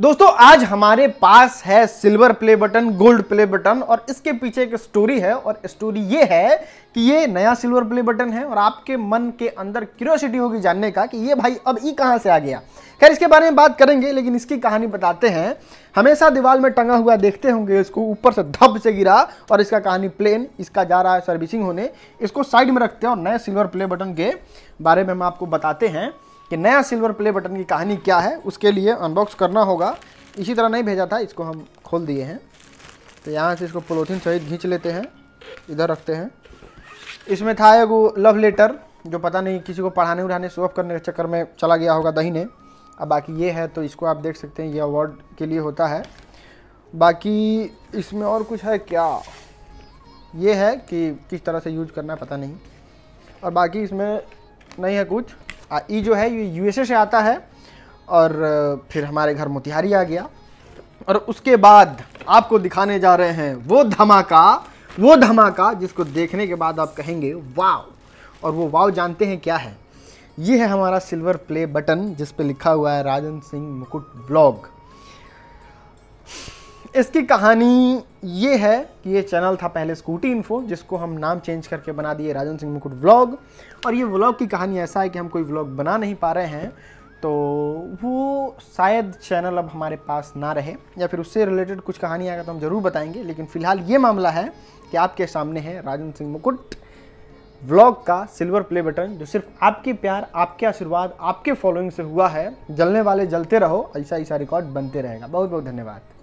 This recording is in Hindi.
दोस्तों आज हमारे पास है silver play button gold play button और इसके पीछे एक स्टोरी है और स्टोरी ये है कि ये नया सिल्वर प्ले बटन है और आपके मन के अंदर क्यूरियोसिटी होगी जानने का कि ये भाई अब ई कहाँ से आ गया खैर इसके बारे में बात करेंगे लेकिन इसकी कहानी बताते हैं हमेशा दीवार में टंगा हुआ देखते होंगे इसको ऊपर से धब से गिरा और इसका कहानी प्लेन इसका जा रहा है सर्विसिंग होने इसको साइड में रखते हैं और नए सिल्वर प्ले बटन के बारे में हम आपको बताते हैं कि नया सिल्वर प्ले बटन की कहानी क्या है उसके लिए अनबॉक्स करना होगा इसी तरह नहीं भेजा था इसको हम खोल दिए हैं तो यहाँ से इसको पोलोथीन सहित खींच लेते हैं इधर रखते हैं इसमें था एगो लव लेटर जो पता नहीं किसी को पढ़ाने उढ़ाने शो ऑफ करने के चक्कर में चला गया होगा दही ने अब बाकी ये है तो इसको आप देख सकते हैं ये अवार्ड के लिए होता है बाकी इसमें और कुछ है क्या ये है कि किस तरह से यूज करना है पता नहीं और बाकी इसमें नहीं है कुछ ई जो है ये यूएसए से आता है और फिर हमारे घर मोतिहारी आ गया और उसके बाद आपको दिखाने जा रहे हैं वो धमाका वो धमाका जिसको देखने के बाद आप कहेंगे वाव और वो वाव जानते हैं क्या है ये है हमारा सिल्वर प्ले बटन जिस पे लिखा हुआ है राजन सिंह मुकुट ब्लॉग इसकी कहानी ये है कि ये चैनल था पहले स्कूटी इन्फो जिसको हम नाम चेंज करके बना दिए राजन सिंह मुकुट व्लॉग और ये व्लॉग की कहानी ऐसा है कि हम कोई व्लॉग बना नहीं पा रहे हैं तो वो शायद चैनल अब हमारे पास ना रहे या फिर उससे रिलेटेड कुछ कहानी आएगा तो हम ज़रूर बताएंगे लेकिन फ़िलहाल ये मामला है कि आपके सामने है राजन सिंह मुकुट व्लॉग का सिल्वर प्ले बटन जो सिर्फ आपके प्यार आपके आशीर्वाद आपके फॉलोइंग से हुआ है जलने वाले जलते रहो ऐसा ऐसा रिकॉर्ड बनते रहेगा बहुत बहुत धन्यवाद